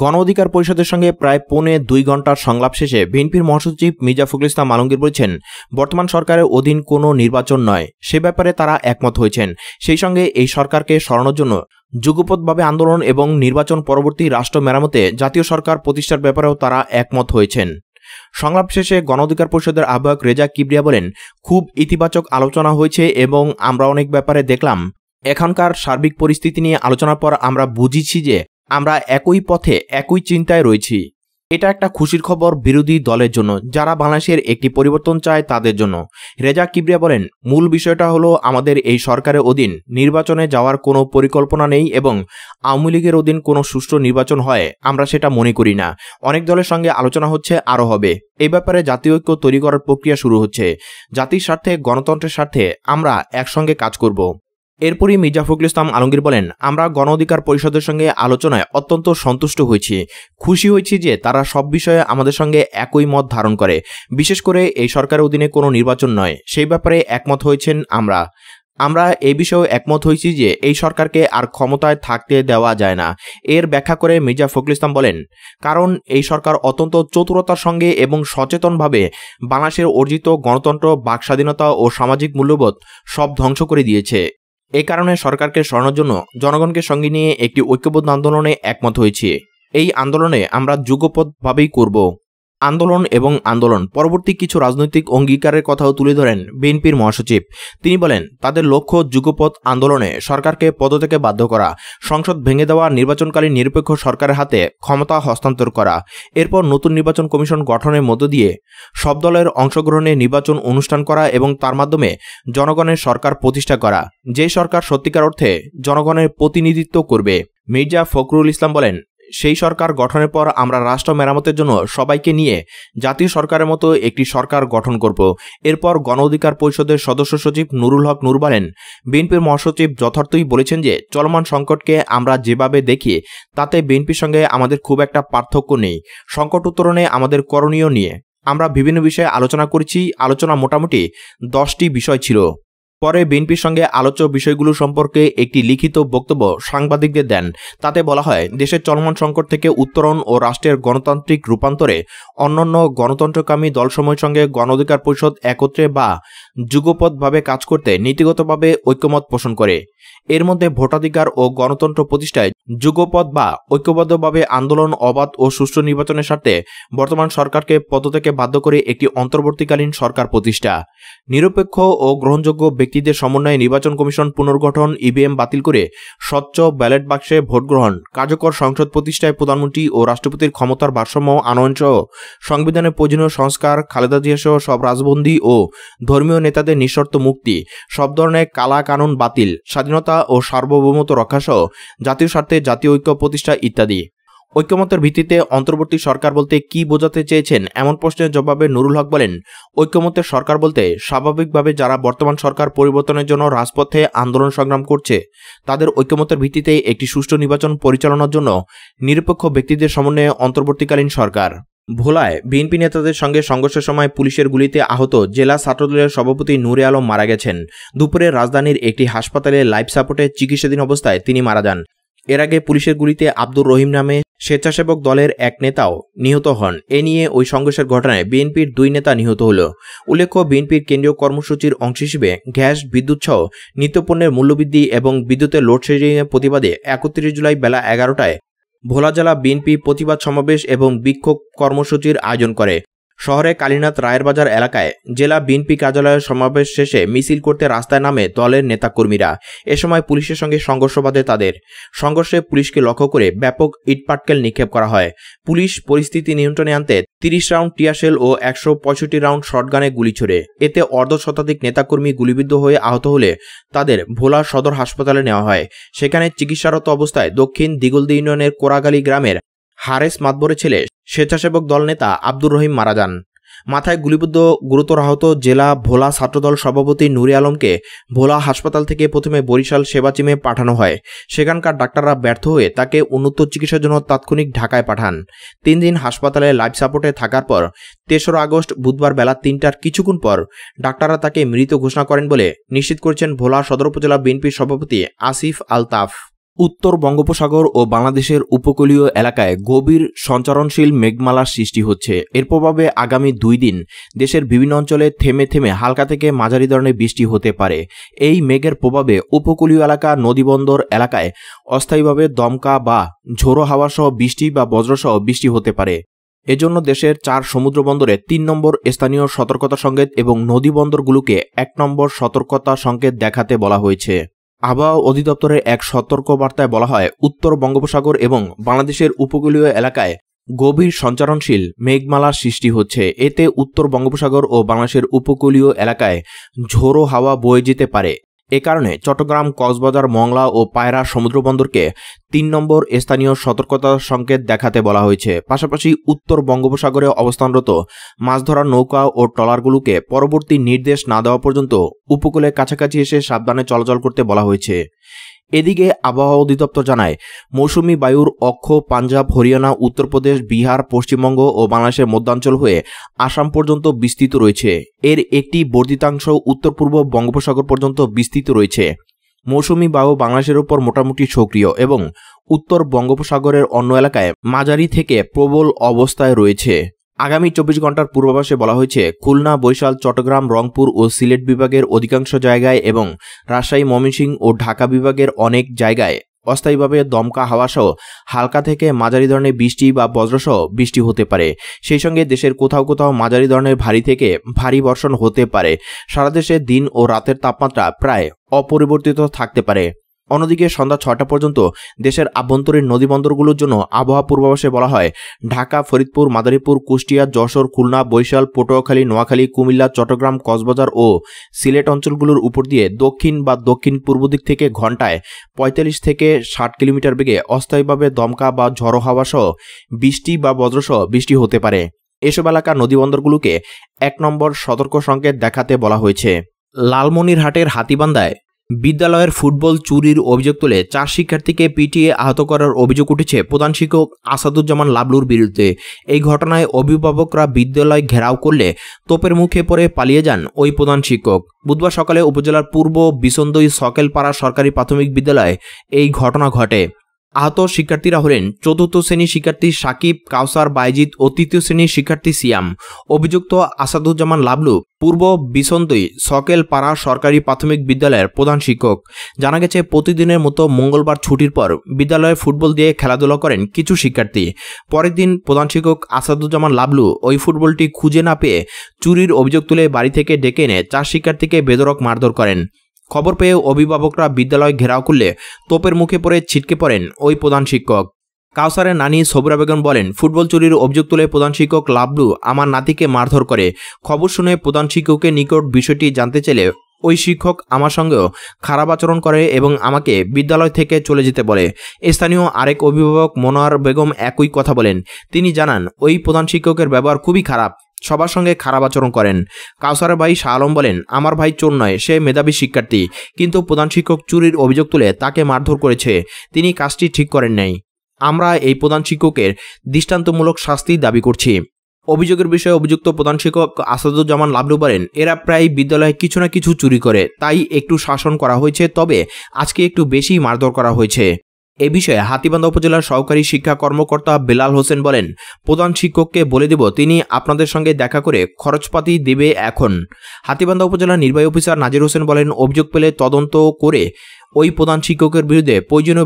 গণ অধিকার পরিষদের সঙ্গে প্রায় পৌনে দুই ঘন্টার সংলাপ শেষে বিএনপির মহাসচিব মির্জা ফখরুল ইসলাম আলমগীর বলেছেন বর্তমান সরকারের অধীন কোনো নির্বাচন নয় সে ব্যাপারে তারা একমত হয়েছেন সেই সঙ্গে এই সরকারকে সরানোর জন্য যুগপথভাবে আন্দোলন এবং নির্বাচন পরবর্তী রাষ্ট্র মেরামতে জাতীয় সরকার প্রতিষ্ঠার ব্যাপারেও তারা একমত হয়েছেন সংলাপ শেষে গণ অধিকার পরিষদের আহ্বায়ক রেজা কিবরিয়া বলেন খুব ইতিবাচক আলোচনা হয়েছে এবং আমরা অনেক ব্যাপারে দেখলাম এখনকার সার্বিক পরিস্থিতি নিয়ে আলোচনার পর আমরা বুঝেছি যে আমরা একই পথে একই চিন্তায় রয়েছি এটা একটা খুশির খবর বিরোধী দলের জন্য যারা বাংলাদেশের একটি পরিবর্তন চায় তাদের জন্য রেজা কিবরিয়া বলেন মূল বিষয়টা হলো আমাদের এই সরকারের অধীন নির্বাচনে যাওয়ার কোনো পরিকল্পনা নেই এবং আওয়ামী লীগের অধীন কোনো সুষ্ঠু নির্বাচন হয় আমরা সেটা মনে করি না অনেক দলের সঙ্গে আলোচনা হচ্ছে আরও হবে এই ব্যাপারে জাতীয় ঐক্য তৈরি করার প্রক্রিয়া শুরু হচ্ছে জাতির স্বার্থে গণতন্ত্রের স্বার্থে আমরা একসঙ্গে কাজ করব এরপরই মির্জা ফখরুল ইসলাম আলমগীর বলেন আমরা গণ অধিকার পরিষদের সঙ্গে আলোচনায় অত্যন্ত সন্তুষ্ট হয়েছি খুশি হয়েছি যে তারা সব বিষয়ে আমাদের সঙ্গে একই মত ধারণ করে বিশেষ করে এই সরকারের অধীনে কোনো নির্বাচন নয় সেই ব্যাপারে একমত হয়েছেন আমরা আমরা এ বিষয়েও একমত হয়েছি যে এই সরকারকে আর ক্ষমতায় থাকতে দেওয়া যায় না এর ব্যাখ্যা করে মির্জা ফখরুল ইসলাম বলেন কারণ এই সরকার অত্যন্ত চতুরতার সঙ্গে এবং সচেতনভাবে বাংলাদেশের অর্জিত গণতন্ত্র বাক স্বাধীনতা ও সামাজিক মূল্যবোধ সব ধ্বংস করে দিয়েছে এ কারণে সরকারকে সরানোর জন্য জনগণকে সঙ্গে নিয়ে একটি ঐক্যবদ্ধ আন্দোলনে একমত হয়েছে এই আন্দোলনে আমরা যুগপথভাবেই করব আন্দোলন এবং আন্দোলন পরবর্তী কিছু রাজনৈতিক অঙ্গীকারের কথাও তুলে ধরেন বিএনপির মহাসচিব তিনি বলেন তাদের লক্ষ্য যুগপথ আন্দোলনে সরকারকে পদত্যাগে বাধ্য করা সংসদ ভেঙে দেওয়া নির্বাচনকালীন নিরপেক্ষ সরকারের হাতে ক্ষমতা হস্তান্তর করা এরপর নতুন নির্বাচন কমিশন গঠনের মধ্য দিয়ে সব দলের অংশগ্রহণে নির্বাচন অনুষ্ঠান করা এবং তার মাধ্যমে জনগণের সরকার প্রতিষ্ঠা করা যে সরকার সত্যিকার অর্থে জনগণের প্রতিনিধিত্ব করবে মির্জা ফখরুল ইসলাম বলেন সেই সরকার গঠনের পর আমরা রাষ্ট্র মেরামতের জন্য সবাইকে নিয়ে জাতীয় সরকারের মতো একটি সরকার গঠন করব এরপর গণ অধিকার পরিষদের সদস্য সচিব নুরুল হক নুর বলেন বিএনপির মহাসচিব যথার্থই বলেছেন যে চলমান সংকটকে আমরা যেভাবে দেখি তাতে বিএনপির সঙ্গে আমাদের খুব একটা পার্থক্য নেই সংকট উত্তরণে আমাদের করণীয় নিয়ে আমরা বিভিন্ন বিষয়ে আলোচনা করেছি আলোচনা মোটামুটি দশটি বিষয় ছিল পরে বিএনপির সঙ্গে আলোচ্য বিষয়গুলো সম্পর্কে একটি লিখিত বক্তব্য সাংবাদিকদের দেন তাতে বলা হয় দেশের চলমান সংকট থেকে উত্তরণ ও রাষ্ট্রের গণতান্ত্রিক রূপান্তরে অন্যান্য গণতন্ত্রকামী দলসমূহের সঙ্গে গণঅধিকার পরিষদ একত্রে বা যুগপথভাবে কাজ করতে নীতিগতভাবে ঐক্যমত পোষণ করে এর মধ্যে ভোটাধিকার ও গণতন্ত্র প্রতিষ্ঠায় যুগপথ বা ঐক্যবদ্ধভাবে আন্দোলন অবাধ ও সুষ্ঠু নির্বাচনের স্বার্থে বর্তমান সরকারকে পদত্যাগে বাধ্য করে একটি অন্তর্বর্তীকালীন সরকার প্রতিষ্ঠা নিরপেক্ষ ও গ্রহণযোগ্য ব্যক্তিদের সমন্বয়ে নির্বাচন কমিশন পুনর্গঠন ইভিএম বাতিল করে স্বচ্ছ ব্যালট বাক্সে ভোট গ্রহণ কার্যকর সংসদ প্রতিষ্ঠায় প্রধানমন্ত্রী ও রাষ্ট্রপতির ক্ষমতার ভারসাম্য আনয়ন সহ সংবিধানের প্রয়োজনীয় সংস্কার খালেদা জিয়া সহ সব রাজবন্দী ও ধর্মীয় নেতাদের নিঃশর্ত মুক্তি সব ধরনের কালা কানুন বাতিল স্বাধীনতা স্বাধীনতা ও সার্বভৌমত্ব রক্ষাসহ জাতীয় স্বার্থে জাতীয় ঐক্য প্রতিষ্ঠা ইত্যাদি ঐক্যমতের ভিত্তিতে অন্তর্বর্তী সরকার বলতে কি বোঝাতে চেয়েছেন এমন প্রশ্নের জবাবে নুরুল হক বলেন ঐক্যমতের সরকার বলতে স্বাভাবিকভাবে যারা বর্তমান সরকার পরিবর্তনের জন্য রাজপথে আন্দোলন সংগ্রাম করছে তাদের ঐক্যমতের ভিত্তিতে একটি সুষ্ঠু নির্বাচন পরিচালনার জন্য নিরপেক্ষ ব্যক্তিদের সমন্বয়ে অন্তর্বর্তীকালীন সরকার ভোলায় বিএনপি নেতাদের সঙ্গে সংঘর্ষের সময় পুলিশের গুলিতে আহত জেলা ছাত্রদলের সভাপতি নূরে আলম মারা গেছেন দুপুরে রাজধানীর একটি হাসপাতালে লাইফ সাপোর্টে চিকিৎসাধীন অবস্থায় তিনি মারা যান এর আগে পুলিশের গুলিতে আব্দুর রহিম নামে স্বেচ্ছাসেবক দলের এক নেতাও নিহত হন এ নিয়ে ওই সংঘর্ষের ঘটনায় বিএনপির দুই নেতা নিহত হল উল্লেখ্য বিএনপির কেন্দ্রীয় কর্মসূচির অংশ হিসেবে গ্যাস বিদ্যুৎ সহ নিত্যপণ্যের মূল্যবৃদ্ধি এবং বিদ্যুতের লোডশেডিংয়ের প্রতিবাদে একত্রিশ জুলাই বেলা এগারোটায় ভোলা জেলা বিএনপি প্রতিবাদ সমাবেশ এবং বিক্ষোভ কর্মসূচির আয়োজন করে শহরে কালীনাথ রায়ের বাজার এলাকায় জেলা বিএনপি কার্যালয়ের সমাবেশ শেষে মিছিল করতে রাস্তায় নামে দলের নেতাকর্মীরা এ সময় পুলিশের সঙ্গে সংঘর্ষ বাঁধে তাদের সংঘর্ষে পুলিশকে লক্ষ্য করে ব্যাপক ইটপাটকেল নিক্ষেপ করা হয় পুলিশ পরিস্থিতি নিয়ন্ত্রণে আনতে তিরিশ রাউন্ড টিয়াশেল ও একশো পঁয়ষট্টি রাউন্ড শটগানে গুলি ছোড়ে এতে অর্ধ শতাধিক নেতাকর্মী গুলিবিদ্ধ হয়ে আহত হলে তাদের ভোলা সদর হাসপাতালে নেওয়া হয় সেখানে চিকিৎসারত অবস্থায় দক্ষিণ দিগুলদি ইউনিয়নের কোরাগালি গ্রামের হারেস মাতবরের ছেলে স্বেচ্ছাসেবক দল নেতা আব্দুর রহিম মারা যান মাথায় গুলিবিদ্ধ গুরুতর আহত জেলা ভোলা ছাত্রদল সভাপতি নুরি আলমকে ভোলা হাসপাতাল থেকে প্রথমে বরিশাল সেবা চিমে পাঠানো হয় সেখানকার ডাক্তাররা ব্যর্থ হয়ে তাকে উন্নত চিকিৎসার জন্য তাৎক্ষণিক ঢাকায় পাঠান তিন দিন হাসপাতালে লাইফ সাপোর্টে থাকার পর তেসরা আগস্ট বুধবার বেলা তিনটার কিছুক্ষণ পর ডাক্তাররা তাকে মৃত ঘোষণা করেন বলে নিশ্চিত করেছেন ভোলা সদর উপজেলা বিএনপির সভাপতি আসিফ আলতাফ উত্তর বঙ্গোপসাগর ও বাংলাদেশের উপকূলীয় এলাকায় গভীর সঞ্চারণশীল মেঘমালার সৃষ্টি হচ্ছে এর প্রভাবে আগামী দুই দিন দেশের বিভিন্ন অঞ্চলে থেমে থেমে হালকা থেকে মাঝারি ধরনের বৃষ্টি হতে পারে এই মেঘের প্রভাবে উপকূলীয় এলাকা নদীবন্দর এলাকায় অস্থায়ীভাবে দমকা বা ঝোড়ো হাওয়াসহ বৃষ্টি বা বজ্রসহ বৃষ্টি হতে পারে এজন্য দেশের চার সমুদ্র বন্দরে তিন নম্বর স্থানীয় সতর্কতা সংকেত এবং নদী বন্দরগুলোকে এক নম্বর সতর্কতা সংকেত দেখাতে বলা হয়েছে আবহাওয়া অধিদপ্তরের এক সতর্ক বার্তায় বলা হয় উত্তর বঙ্গোপসাগর এবং বাংলাদেশের উপকূলীয় এলাকায় গভীর সঞ্চারণশীল মেঘমালার সৃষ্টি হচ্ছে এতে উত্তর বঙ্গোপসাগর ও বাংলাদেশের উপকূলীয় এলাকায় ঝোড়ো হাওয়া বয়ে যেতে পারে এ কারণে চট্টগ্রাম কক্সবাজার মংলা ও পায়রা সমুদ্রবন্দরকে তিন নম্বর স্থানীয় সতর্কতা সংকেত দেখাতে বলা হয়েছে পাশাপাশি উত্তর বঙ্গোপসাগরে অবস্থানরত মাছ ধরার নৌকা ও ট্রলারগুলোকে পরবর্তী নির্দেশ না দেওয়া পর্যন্ত উপকূলে কাছাকাছি এসে সাবধানে চলাচল করতে বলা হয়েছে এদিকে আবহাওয়া অধিদপ্তর জানায় মৌসুমি বায়ুর অক্ষ পাঞ্জাব হরিয়ানা উত্তরপ্রদেশ বিহার পশ্চিমবঙ্গ ও বাংলাদেশের মধ্যাঞ্চল হয়ে আসাম পর্যন্ত বিস্তৃত রয়েছে এর একটি বর্ধিতাংশ উত্তর পূর্ব বঙ্গোপসাগর পর্যন্ত বিস্তৃত রয়েছে মৌসুমি বায়ু বাংলাদেশের উপর মোটামুটি সক্রিয় এবং উত্তর বঙ্গোপসাগরের অন্য এলাকায় মাঝারি থেকে প্রবল অবস্থায় রয়েছে আগামী চব্বিশ ঘন্টার পূর্বাভাসে বলা হয়েছে খুলনা বরিশাল চট্টগ্রাম রংপুর ও সিলেট বিভাগের অধিকাংশ জায়গায় এবং রাজশাহী মমিসিং ও ঢাকা বিভাগের অনেক জায়গায় অস্থায়ীভাবে দমকা হাওয়াসহ হালকা থেকে মাঝারি ধরনের বৃষ্টি বা বজ্রসহ বৃষ্টি হতে পারে সেই সঙ্গে দেশের কোথাও কোথাও মাঝারি ধরনের ভারী থেকে ভারী বর্ষণ হতে পারে সারা দেশে দিন ও রাতের তাপমাত্রা প্রায় অপরিবর্তিত থাকতে পারে অন্যদিকে সন্ধ্যা ছটা পর্যন্ত দেশের আভ্যন্তরীণ নদীবন্দরগুলোর জন্য আবহাওয়া পূর্বাভাসে বলা হয় ঢাকা ফরিদপুর মাদারীপুর কুষ্টিয়া যশোর খুলনা বৈশাল পটুয়াখালী নোয়াখালী কুমিল্লা চট্টগ্রাম কক্সবাজার ও সিলেট অঞ্চলগুলোর উপর দিয়ে দক্ষিণ বা দক্ষিণ পূর্ব দিক থেকে ঘন্টায় পঁয়তাল্লিশ থেকে ষাট কিলোমিটার বেগে অস্থায়ীভাবে দমকা বা ঝড়ো হাওয়া সহ বৃষ্টি বা বজ্রসহ বৃষ্টি হতে পারে এসব এলাকার নদীবন্দরগুলোকে এক নম্বর সতর্ক সংকেত দেখাতে বলা হয়েছে লালমনিরহাটের হাতিবান্ধায় বিদ্যালয়ের ফুটবল চুরির অভিযোগ তুলে চার শিক্ষার্থীকে পিটিয়ে আহত করার অভিযোগ উঠেছে প্রধান শিক্ষক আসাদুজ্জামান লাবলুর বিরুদ্ধে এই ঘটনায় অভিভাবকরা বিদ্যালয় ঘেরাও করলে তোপের মুখে পড়ে পালিয়ে যান ওই প্রধান শিক্ষক বুধবার সকালে উপজেলার পূর্ব বিসন্দই সকেলপাড়া সরকারি প্রাথমিক বিদ্যালয়ে এই ঘটনা ঘটে আহত শিক্ষার্থীরা হলেন চতুর্থ শ্রেণীর শিক্ষার্থী সাকিব কাউসার বাইজিৎ ও তৃতীয় শ্রেণীর শিক্ষার্থী সিয়াম অভিযুক্ত আসাদুজ্জামান লাবলু পূর্ব বিসন্তই সকেল পাড়া সরকারি প্রাথমিক বিদ্যালয়ের প্রধান শিক্ষক জানা গেছে প্রতিদিনের মতো মঙ্গলবার ছুটির পর বিদ্যালয়ে ফুটবল দিয়ে খেলাধুলা করেন কিছু শিক্ষার্থী পরের দিন প্রধান শিক্ষক আসাদুজ্জামান লাবলু ওই ফুটবলটি খুঁজে না পেয়ে চুরির অভিযোগ তুলে বাড়ি থেকে ডেকে এনে চার শিক্ষার্থীকে বেদরক মারধর করেন খবর পেয়ে অভিভাবকরা বিদ্যালয় ঘেরাও করলে তোপের মুখে পড়ে ছিটকে পড়েন ওই প্রধান শিক্ষক কাউসারের নানি সবরা বেগম বলেন ফুটবল চুরির অভিযোগ তুলে প্রধান শিক্ষক লাবলু আমার নাতিকে মারধর করে খবর শুনে প্রধান শিক্ষকের নিকট বিষয়টি জানতে চাইলে ওই শিক্ষক আমার সঙ্গেও খারাপ আচরণ করে এবং আমাকে বিদ্যালয় থেকে চলে যেতে বলে স্থানীয় আরেক অভিভাবক মনোয়ার বেগম একই কথা বলেন তিনি জানান ওই প্রধান শিক্ষকের ব্যবহার খুবই খারাপ সবার সঙ্গে খারাপ আচরণ করেন কাউসার ভাই শাহ আলম বলেন আমার ভাই চোর নয় সে মেধাবী শিক্ষার্থী কিন্তু প্রধান শিক্ষক চুরির অভিযোগ তুলে তাকে মারধর করেছে তিনি কাজটি ঠিক করেন নাই আমরা এই প্রধান শিক্ষকের দৃষ্টান্তমূলক শাস্তি দাবি করছি অভিযোগের বিষয়ে অভিযুক্ত প্রধান শিক্ষক আসাদুজ্জামান লাবলু বলেন এরা প্রায় বিদ্যালয়ে কিছু না কিছু চুরি করে তাই একটু শাসন করা হয়েছে তবে আজকে একটু বেশি মারধর করা হয়েছে এ বিষয়ে হাতিবান্ধা উপজেলার সহকারী শিক্ষা কর্মকর্তা বেলাল হোসেন বলেন প্রধান শিক্ষককে বলে দেব তিনি আপনাদের সঙ্গে দেখা করে খরচপাতি দেবে এখন হাতিবান্ধা উপজেলার নির্বাহী অফিসার নাজির হোসেন বলেন অভিযোগ পেলে তদন্ত করে ওই প্রধান শিক্ষকের বিরুদ্ধে প্রয়োজনীয়